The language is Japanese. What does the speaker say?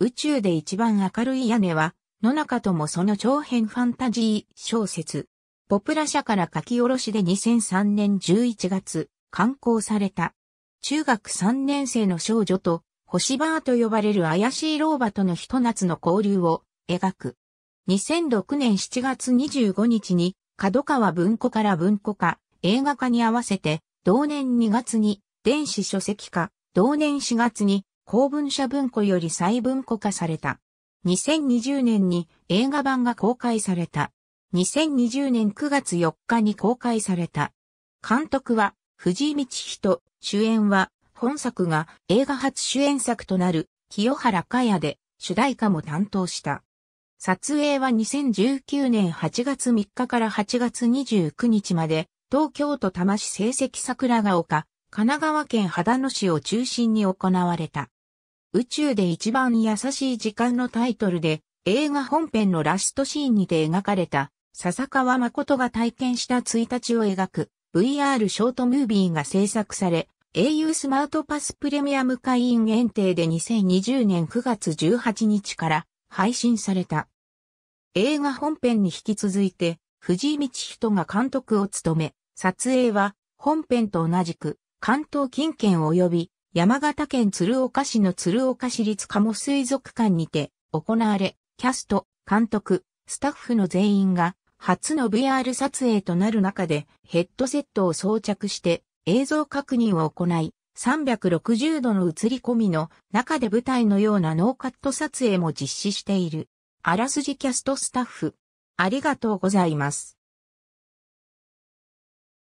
宇宙で一番明るい屋根は、野中ともその長編ファンタジー小説。ポプラ社から書き下ろしで2003年11月、刊行された。中学3年生の少女と、星バーと呼ばれる怪しい老婆とのひと夏の交流を描く。2006年7月25日に、角川文庫から文庫化、映画化に合わせて、同年2月に、電子書籍化、同年4月に、公文社文庫より再文庫化された。2020年に映画版が公開された。2020年9月4日に公開された。監督は藤井道人、主演は本作が映画初主演作となる清原かやで主題歌も担当した。撮影は2019年8月3日から8月29日まで東京都多摩市成績桜ヶ丘、神奈川県秦野市を中心に行われた。宇宙で一番優しい時間のタイトルで、映画本編のラストシーンにて描かれた、笹川誠が体験した1日を描く VR ショートムービーが制作され、au スマートパスプレミアム会員限定で2020年9月18日から配信された。映画本編に引き続いて、藤井道人が監督を務め、撮影は本編と同じく関東近県及び山形県鶴岡市の鶴岡市立鴨水族館にて行われ、キャスト、監督、スタッフの全員が初の VR 撮影となる中でヘッドセットを装着して映像確認を行い、360度の映り込みの中で舞台のようなノーカット撮影も実施している。あらすじキャストスタッフ。ありがとうございます。